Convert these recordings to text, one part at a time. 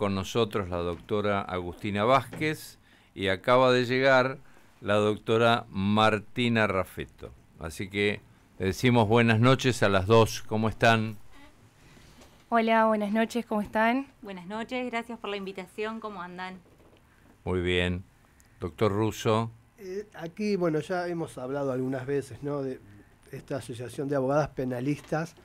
con nosotros la doctora Agustina Vázquez y acaba de llegar la doctora Martina Rafeto. Así que le decimos buenas noches a las dos. ¿Cómo están? Hola, buenas noches, ¿cómo están? Buenas noches, gracias por la invitación, ¿cómo andan? Muy bien. Doctor Russo. Eh, aquí, bueno, ya hemos hablado algunas veces, ¿no? De esta asociación de abogadas penalistas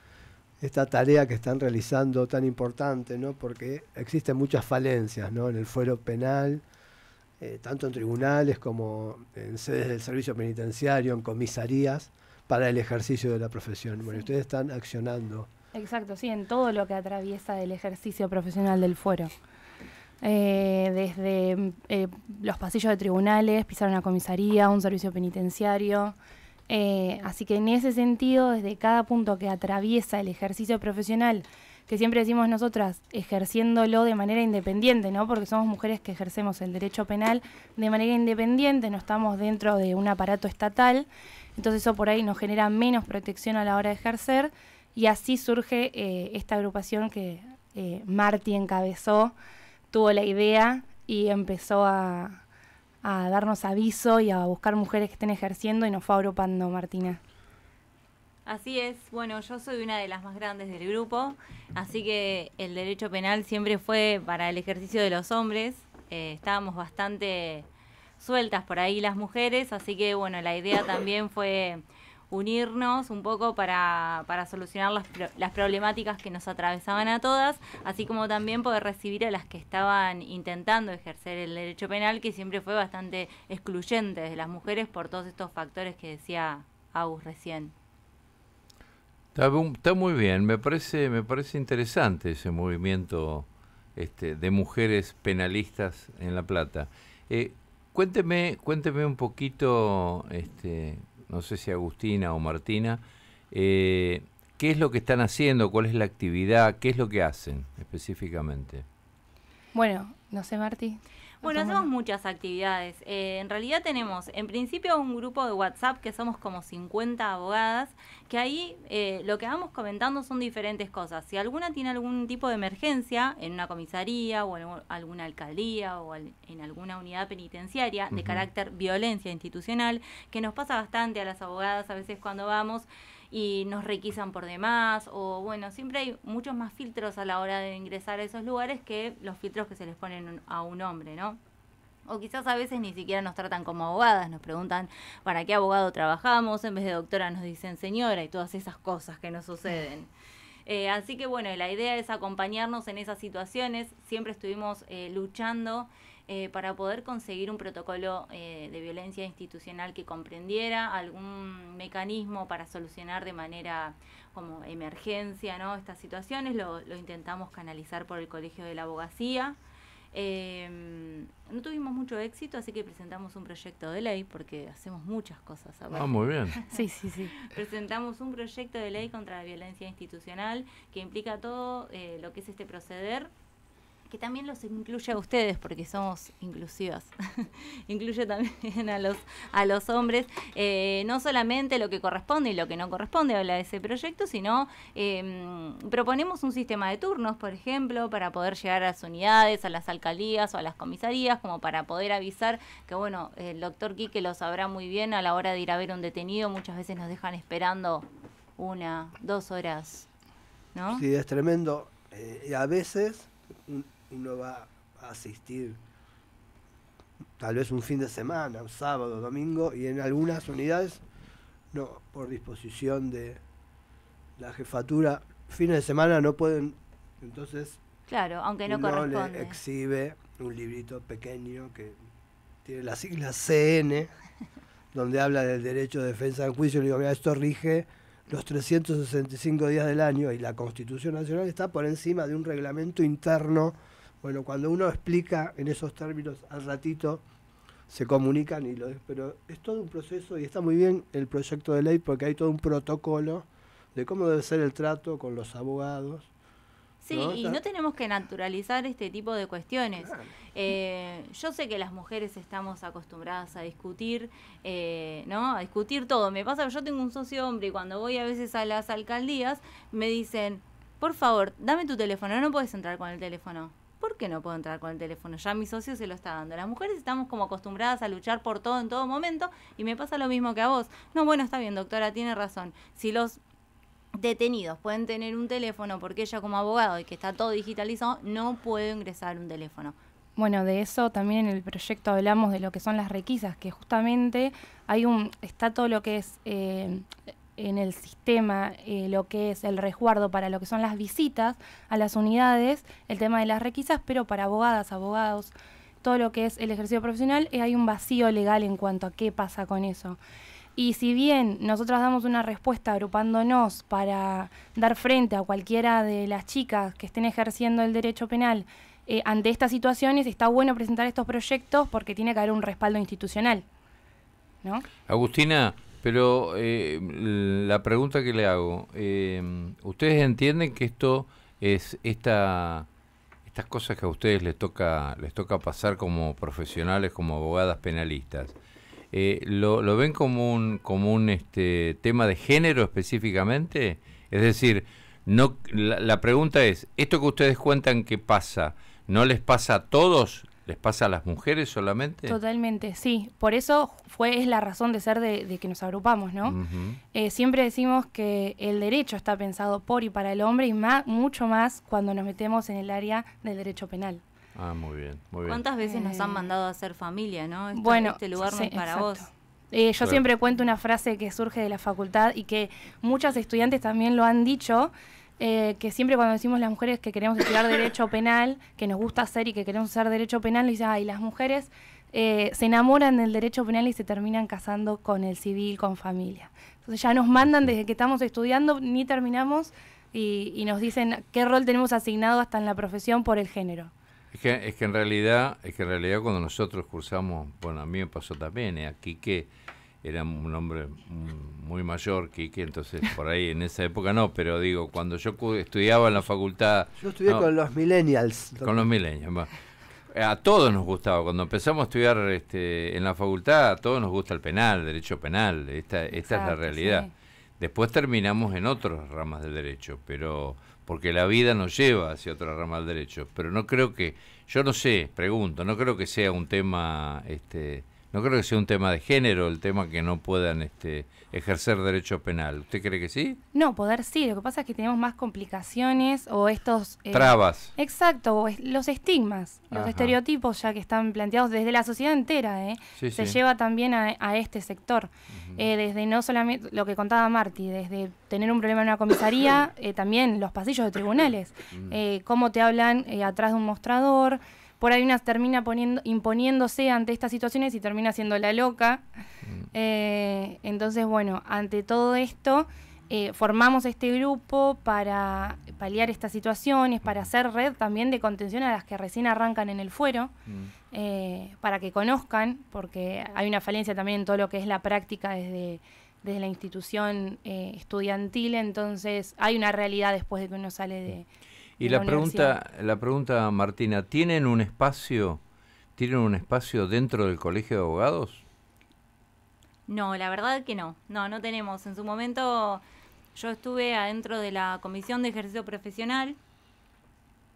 esta tarea que están realizando tan importante, ¿no? porque existen muchas falencias ¿no? en el fuero penal, eh, tanto en tribunales como en sedes del servicio penitenciario, en comisarías, para el ejercicio de la profesión. Bueno, ustedes están accionando. Exacto, sí, en todo lo que atraviesa el ejercicio profesional del fuero. Eh, desde eh, los pasillos de tribunales, pisar una comisaría, un servicio penitenciario, eh, así que en ese sentido, desde cada punto que atraviesa el ejercicio profesional, que siempre decimos nosotras, ejerciéndolo de manera independiente, ¿no? Porque somos mujeres que ejercemos el derecho penal de manera independiente, no estamos dentro de un aparato estatal, entonces eso por ahí nos genera menos protección a la hora de ejercer, y así surge eh, esta agrupación que eh, Marty encabezó, tuvo la idea y empezó a, a darnos aviso y a buscar mujeres que estén ejerciendo y nos fue agrupando, Martina. Así es, bueno, yo soy una de las más grandes del grupo, así que el derecho penal siempre fue para el ejercicio de los hombres, eh, estábamos bastante sueltas por ahí las mujeres, así que bueno, la idea también fue unirnos un poco para, solucionar las, problemáticas que nos atravesaban a todas, así como también poder recibir a las que estaban intentando ejercer el derecho penal, que siempre fue bastante excluyente de las mujeres por todos estos factores que decía Agus recién. Está, muy bien, me parece, me parece interesante ese movimiento este, de mujeres penalistas en La Plata. Eh, cuénteme, cuénteme un poquito este, no sé si Agustina o Martina, eh, ¿qué es lo que están haciendo? ¿Cuál es la actividad? ¿Qué es lo que hacen específicamente? Bueno, no sé, Martí. Bueno, hacemos muchas actividades. Eh, en realidad tenemos, en principio, un grupo de WhatsApp que somos como 50 abogadas, que ahí eh, lo que vamos comentando son diferentes cosas. Si alguna tiene algún tipo de emergencia en una comisaría o en alguna alcaldía o en alguna unidad penitenciaria de carácter violencia institucional, que nos pasa bastante a las abogadas a veces cuando vamos, y nos requisan por demás o bueno, siempre hay muchos más filtros a la hora de ingresar a esos lugares que los filtros que se les ponen a un hombre, ¿no? O quizás a veces ni siquiera nos tratan como abogadas, nos preguntan para qué abogado trabajamos, en vez de doctora nos dicen señora y todas esas cosas que nos suceden. Eh, así que bueno, la idea es acompañarnos en esas situaciones. Siempre estuvimos eh, luchando eh, para poder conseguir un protocolo de violencia institucional que comprendiera algún mecanismo para solucionar de manera como emergencia ¿no? estas situaciones. Lo, lo intentamos canalizar por el Colegio de la Abogacía. Eh, no tuvimos mucho éxito, así que presentamos un proyecto de ley, porque hacemos muchas cosas. Ah, muy bien. sí, sí, sí. Presentamos un proyecto de ley contra la violencia institucional que implica todo eh, lo que es este proceder que también los incluye a ustedes porque somos inclusivas. incluye también a los, a los hombres, eh, no solamente lo que corresponde y lo que no corresponde habla de ese proyecto, sino em, proponemos un sistema de turnos, por ejemplo, para poder llegar a las unidades, a las alcaldías o a las comisarías, como para poder avisar que, bueno, el doctor Quique lo sabrá muy bien a la hora de ir a ver un detenido, muchas veces nos dejan esperando una, dos horas. ¿no? Sí, es tremendo. Eh, y a veces uno va a asistir tal vez un fin de semana, un sábado, domingo, y en algunas unidades, no, por disposición de la jefatura, fines de semana no pueden, entonces... Claro, aunque no corresponde. exhibe un librito pequeño que tiene la sigla CN, donde habla del derecho de defensa del juicio, y digo, esto rige los 365 días del año y la Constitución Nacional está por encima de un reglamento interno bueno, cuando uno explica en esos términos al ratito, se comunican y lo pero es todo un proceso y está muy bien el proyecto de ley porque hay todo un protocolo de cómo debe ser el trato con los abogados. Sí, y no tenemos que naturalizar este tipo de cuestiones. Eh, yo sé que las mujeres estamos acostumbradas a discutir, eh, ¿no? A discutir todo. Me pasa, yo tengo un socio hombre y cuando voy a veces a las alcaldías me dicen, por favor, dame tu teléfono, no puedes entrar con el teléfono ¿por qué no puedo entrar con el teléfono? Ya mi socio se lo está dando. Las mujeres estamos como acostumbradas a luchar por todo en todo momento y me pasa lo mismo que a vos. No, bueno, está bien, doctora, tiene razón. Si los detenidos pueden tener un teléfono porque ella como abogado y que está todo digitalizado, no puedo ingresar un teléfono. Bueno, de eso también en el proyecto hablamos de lo que son las requisas, que justamente hay un está todo lo que es eh, en el sistema eh, lo que es el resguardo para lo que son las visitas a las unidades, el tema de las requisas, pero para abogadas, abogados, todo lo que es el ejercicio profesional, eh, hay un vacío legal en cuanto a qué pasa con eso. Y si bien nosotras damos una respuesta agrupándonos para dar frente a cualquiera de las chicas que estén ejerciendo el derecho penal eh, ante estas situaciones, está bueno presentar estos proyectos porque tiene que haber un respaldo institucional. ¿no? Agustina, pero eh, la pregunta que le hago, eh, ¿ustedes entienden que esto es esta estas cosas que a ustedes les toca les toca pasar como profesionales, como abogadas penalistas? Eh, ¿lo, ven como un como un este tema de género específicamente? Es decir, no la, pregunta es, esto que ustedes cuentan que pasa, ¿no les pasa a todos? ¿Les pasa a las mujeres solamente? Totalmente, sí. Por eso fue, es la razón de ser de, que nos agrupamos, ¿no? Eh, siempre decimos que el derecho está pensado por y para el hombre y mucho más cuando nos metemos en el área del derecho penal. Ah, muy bien, muy bien. ¿Cuántas veces nos han eh, mandado a hacer familia, no? bueno, este lugar no es para vos. Eh, yo siempre cuento una frase que surge de la facultad y que muchas estudiantes también lo han dicho, eh, que siempre cuando decimos las mujeres que queremos estudiar derecho penal, que nos gusta hacer y que queremos hacer derecho penal, y las mujeres eh, se enamoran del derecho penal y se terminan casando con el civil, con familia. Entonces ya nos mandan desde que estamos estudiando, ni terminamos, y, nos dicen qué rol tenemos asignado hasta en la profesión por el género. Es que, es que en realidad, es que en realidad cuando nosotros cursamos, bueno, a mí me pasó también, eh, aquí que era un hombre muy mayor, Quique, entonces por ahí en esa época no, pero digo, cuando yo estudiaba en la facultad... Yo estudié con los millennials. Con los millennials, A todos nos gustaba, cuando empezamos a estudiar este, en la facultad, a todos nos gusta el penal, derecho penal, esta, esta es la realidad. Después terminamos en otras ramas del derecho, pero porque la vida nos lleva hacia otras ramas del derecho. Pero no creo que, yo no sé, pregunto, no creo que sea un tema... este no creo que sea un tema de género el tema que no puedan este, ejercer derecho penal. ¿Usted cree que sí? No, poder sí. Lo que pasa es que tenemos más complicaciones o estos... Eh, Trabas. Exacto, los estigmas, los estereotipos ya que están planteados desde la sociedad entera. ¿eh? se lleva también a, este sector. Eh, desde no solamente lo que contaba Marti, desde tener un problema en una comisaría, también los pasillos de tribunales. Mm. cómo te hablan atrás de un mostrador por ahí una termina poniendo, imponiéndose ante estas situaciones y termina siendo la loca. Mm. Eh, entonces, bueno, ante todo esto, eh, formamos este grupo para paliar estas situaciones, para hacer red también de contención a las que recién arrancan en el fuero, mm. eh, para que conozcan, porque hay una falencia también en todo lo que es la práctica desde desde la institución estudiantil, entonces hay una realidad después de que uno sale de, y la, pregunta, la pregunta, Martina, ¿tienen un espacio, tienen un espacio dentro del Colegio de Abogados? No, la verdad que no. No, no tenemos. En su momento yo estuve adentro de la Comisión de Ejercicio Profesional,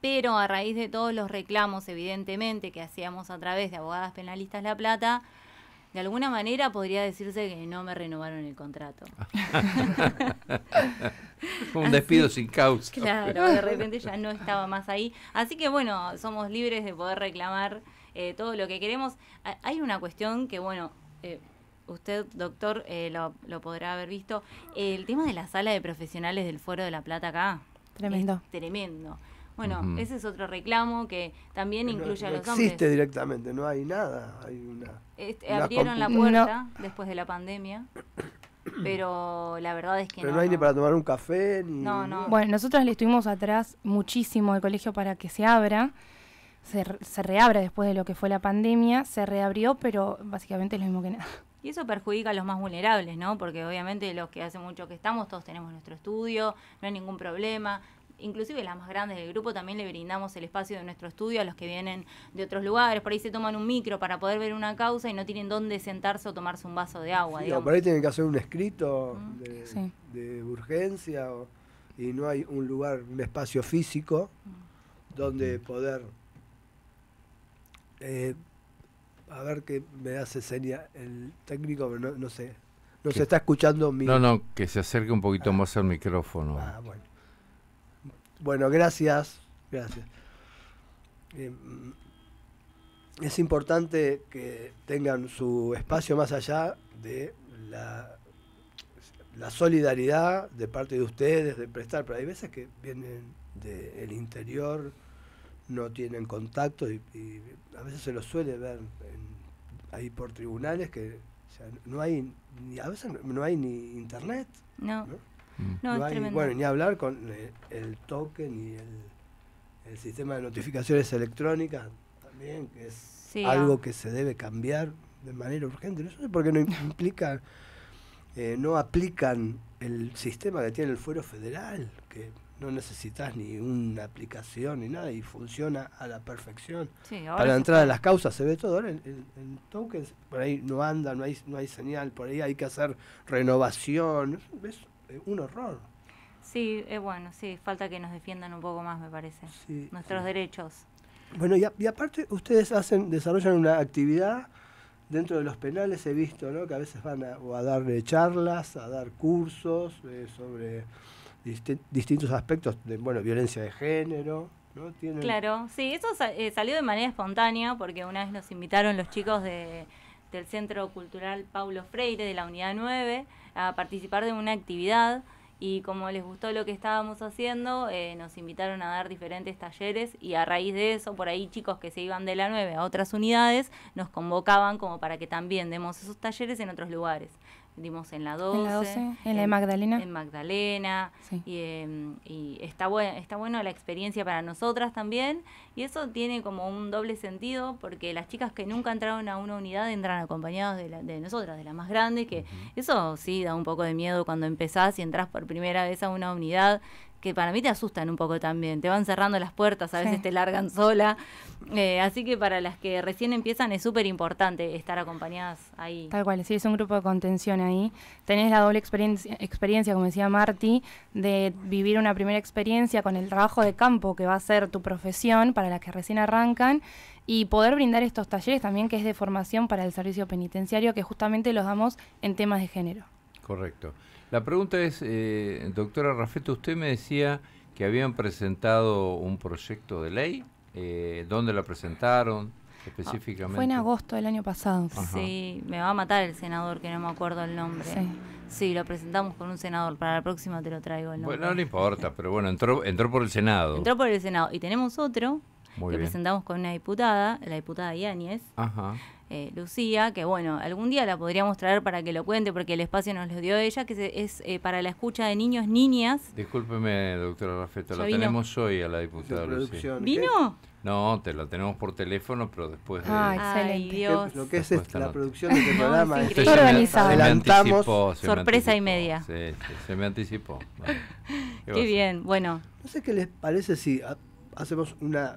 pero a raíz de todos los reclamos, evidentemente, que hacíamos a través de Abogadas Penalistas La Plata, de alguna manera podría decirse que no me renovaron el contrato. Ah. Fue un despido sin causa. Claro, de repente ya no estaba más ahí. Así que bueno, somos libres de poder reclamar eh, todo lo que queremos. Hay una cuestión que, bueno, eh, usted, doctor, eh, lo, lo, podrá haber visto. El tema de la sala de profesionales del Foro de la Plata acá. Tremendo. tremendo. Bueno, ese es otro reclamo que también incluye a los hombres. existe directamente, no hay nada. Hay una, este, abrieron la puerta después de la pandemia. Pero la verdad es que Pero no, hay ni para tomar un café ni. No, no. Bueno, nosotros le estuvimos atrás muchísimo al colegio para que se abra. Se, se, reabra después de lo que fue la pandemia, se reabrió, pero básicamente es lo mismo que nada. Y eso perjudica a los más vulnerables, ¿no? Porque obviamente los que hace mucho que estamos, todos tenemos nuestro estudio, no hay ningún problema, inclusive las más grandes del grupo, también le brindamos el espacio de nuestro estudio a los que vienen de otros lugares. Por ahí se toman un micro para poder ver una causa y no tienen dónde sentarse o tomarse un vaso de agua. No, por ahí tienen que hacer un escrito de, urgencia y no hay un lugar, un espacio físico donde poder... Eh, a ver qué me hace seña el técnico, no, sé. No se está escuchando mi... No, no, que se acerque un poquito ah. más al micrófono. Ah, bueno. Bueno, gracias. Gracias. Em, es importante que tengan su espacio más allá de la, solidaridad de parte de ustedes, de prestar, pero hay veces que vienen del interior, no tienen contacto y, a veces se los suele ver ahí por tribunales que no hay, ni, a veces no hay ni internet. ¿no? Mm. bueno, ni hablar con eh, el, token y el, sistema de notificaciones electrónicas también, que es ah. algo que se debe cambiar de manera urgente. No sé por qué no implica, eh, no aplican el sistema que tiene el fuero federal, que no necesitas ni una aplicación ni nada y funciona a la perfección. Para la entrada de las causas se ve todo. el, token por ahí no anda, no hay, no hay señal, por ahí hay que hacer renovación. Es, eh, un horror. Sí, es eh, bueno, sí, falta que nos defiendan un poco más, me parece, nuestros derechos. Bueno, y, y, aparte ustedes hacen, desarrollan una actividad dentro de los penales, he visto, ¿no? Que a veces van a, dar charlas, a dar cursos eh, sobre distintos aspectos de, bueno, violencia de género. Claro, sí, eso salió de manera espontánea porque una vez nos invitaron los chicos de del Centro Cultural Paulo Freire de la Unidad 9 a participar de una actividad y como les gustó lo que estábamos haciendo, eh, nos invitaron a dar diferentes talleres y a raíz de eso, por ahí chicos que se iban de la 9 a otras unidades, nos convocaban como para que también demos esos talleres en otros lugares dimos en la 12. En la Magdalena. En Magdalena. Em, y, está, bueno está bueno la experiencia para nosotras también. Y eso tiene como un doble sentido porque las chicas que nunca entraron a una unidad entran acompañadas de, de nosotras, de las más grandes, que eso sí da un poco de miedo cuando empezás y entras por primera vez a una unidad que para mí te asustan un poco también, te van cerrando las puertas, a veces te largan sola, eh, así que para las que recién empiezan es súper importante estar acompañadas ahí. Tal cual, si es un grupo de contención ahí. Tenés la doble experiencia, experiencia, como decía Marti, de vivir una primera experiencia con el trabajo de campo que va a ser tu profesión para las que recién arrancan y poder brindar estos talleres también que es de formación para el servicio penitenciario que justamente los damos en temas de género. Correcto. La pregunta es, eh, doctora Rafeta, usted me decía que habían presentado un proyecto de ley. Eh, ¿Dónde la presentaron? Específicamente. Fue en agosto del año pasado. Sí, me va a matar el senador, que no me acuerdo el nombre. Sí. lo presentamos con un senador. Para la próxima te lo traigo el nombre. Bueno, no le importa, pero bueno, entró, entró por el Senado. Entró por el Senado. Y tenemos otro que presentamos con una diputada, la diputada Iáñez. Ajá eh, Lucía, que bueno, algún día la podríamos traer para que lo cuente, porque el espacio nos lo dio ella, que es eh, para la escucha de niños, niñas. Discúlpeme, doctora Rafeta, la tenemos hoy a la diputada Lucía. ¿Vino? No, te la tenemos por teléfono, pero después de... Ah, Ay, excelente. Dios. Lo que es, la producción de este programa. es organizado. Adelantamos. Sorpresa y media. Sí, se me anticipó. Qué bien, bueno. No sé qué les parece si hacemos una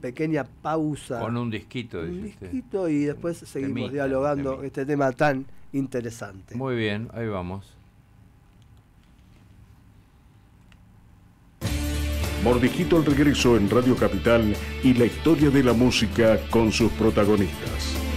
pequeña pausa. Con un disquito, Un disquito y después seguimos dialogando este tema tan interesante. Muy bien, ahí vamos. Mordijito al regreso en Radio Capital y la historia de la música con sus protagonistas.